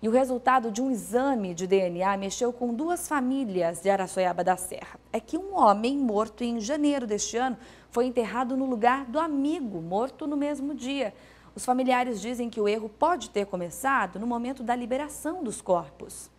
E o resultado de um exame de DNA mexeu com duas famílias de Araçoiaba da Serra. É que um homem morto em janeiro deste ano foi enterrado no lugar do amigo morto no mesmo dia. Os familiares dizem que o erro pode ter começado no momento da liberação dos corpos.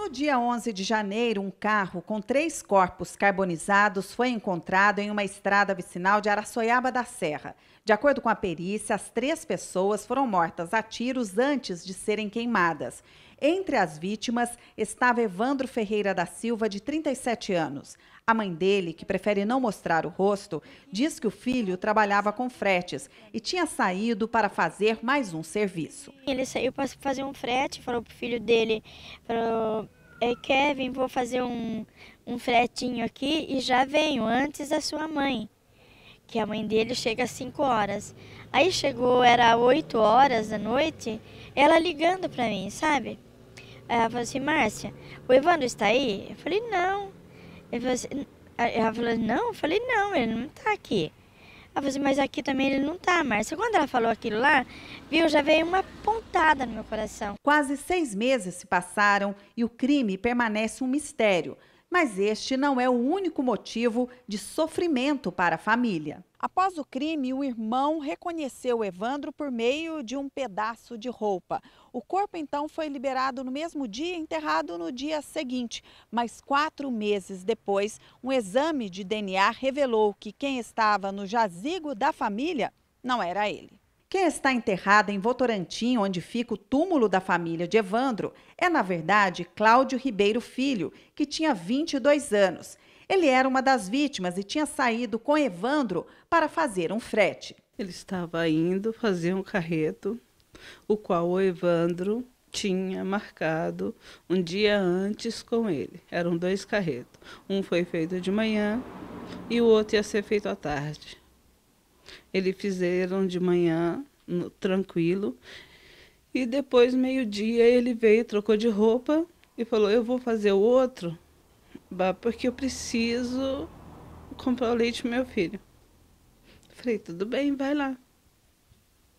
No dia 11 de janeiro, um carro com três corpos carbonizados foi encontrado em uma estrada vicinal de Araçoiaba da Serra. De acordo com a perícia, as três pessoas foram mortas a tiros antes de serem queimadas. Entre as vítimas estava Evandro Ferreira da Silva, de 37 anos. A mãe dele, que prefere não mostrar o rosto, diz que o filho trabalhava com fretes e tinha saído para fazer mais um serviço. Ele saiu para fazer um frete, falou para o filho dele, falou, é, Kevin, vou fazer um, um fretinho aqui e já venho antes da sua mãe. Que a mãe dele chega às 5 horas. Aí chegou, era 8 horas da noite, ela ligando para mim, sabe? Ela falou assim, Márcia, o Evandro está aí? Eu falei, não. Ele falou assim, ela falou, não? Eu falei, não, ele não está aqui. Ela falou assim, mas aqui também ele não está, Márcia. Quando ela falou aquilo lá, viu, já veio uma pontada no meu coração. Quase seis meses se passaram e o crime permanece um mistério mas este não é o único motivo de sofrimento para a família. Após o crime, o irmão reconheceu Evandro por meio de um pedaço de roupa. O corpo então foi liberado no mesmo dia e enterrado no dia seguinte. Mas quatro meses depois, um exame de DNA revelou que quem estava no jazigo da família não era ele. Quem está enterrada em Votorantim, onde fica o túmulo da família de Evandro, é, na verdade, Cláudio Ribeiro Filho, que tinha 22 anos. Ele era uma das vítimas e tinha saído com Evandro para fazer um frete. Ele estava indo fazer um carreto, o qual o Evandro tinha marcado um dia antes com ele. Eram dois carretos. Um foi feito de manhã e o outro ia ser feito à tarde. Eles fizeram de manhã, no, tranquilo. E depois, meio-dia, ele veio, trocou de roupa e falou: Eu vou fazer o outro, porque eu preciso comprar o leite pro meu filho. Falei: Tudo bem, vai lá.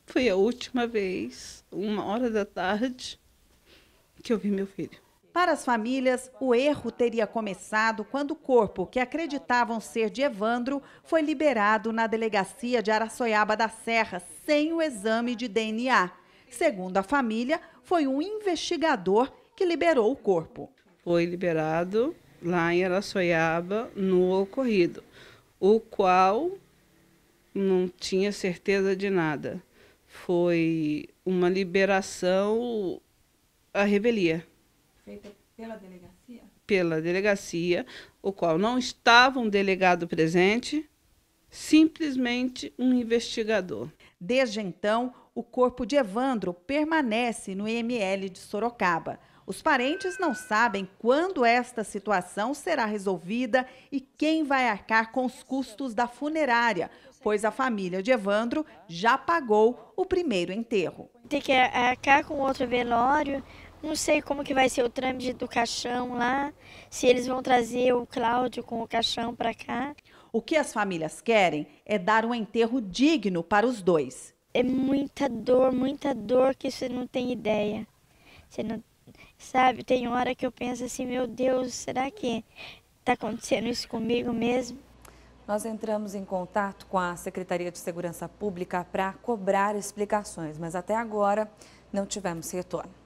Foi a última vez, uma hora da tarde, que eu vi meu filho. Para as famílias, o erro teria começado quando o corpo que acreditavam ser de Evandro foi liberado na delegacia de Araçoiaba da Serra sem o exame de DNA. Segundo a família, foi um investigador que liberou o corpo. Foi liberado lá em Araçoiaba no ocorrido, o qual não tinha certeza de nada. Foi uma liberação à revelia feita pela delegacia? Pela delegacia, o qual não estava um delegado presente, simplesmente um investigador. Desde então, o corpo de Evandro permanece no IML de Sorocaba. Os parentes não sabem quando esta situação será resolvida e quem vai arcar com os custos da funerária, pois a família de Evandro já pagou o primeiro enterro. Tem que arcar com outro velório. Não sei como que vai ser o trâmite do caixão lá, se eles vão trazer o Cláudio com o caixão para cá. O que as famílias querem é dar um enterro digno para os dois. É muita dor, muita dor que você não tem ideia. Você não Sabe, tem hora que eu penso assim, meu Deus, será que está acontecendo isso comigo mesmo? Nós entramos em contato com a Secretaria de Segurança Pública para cobrar explicações, mas até agora não tivemos retorno.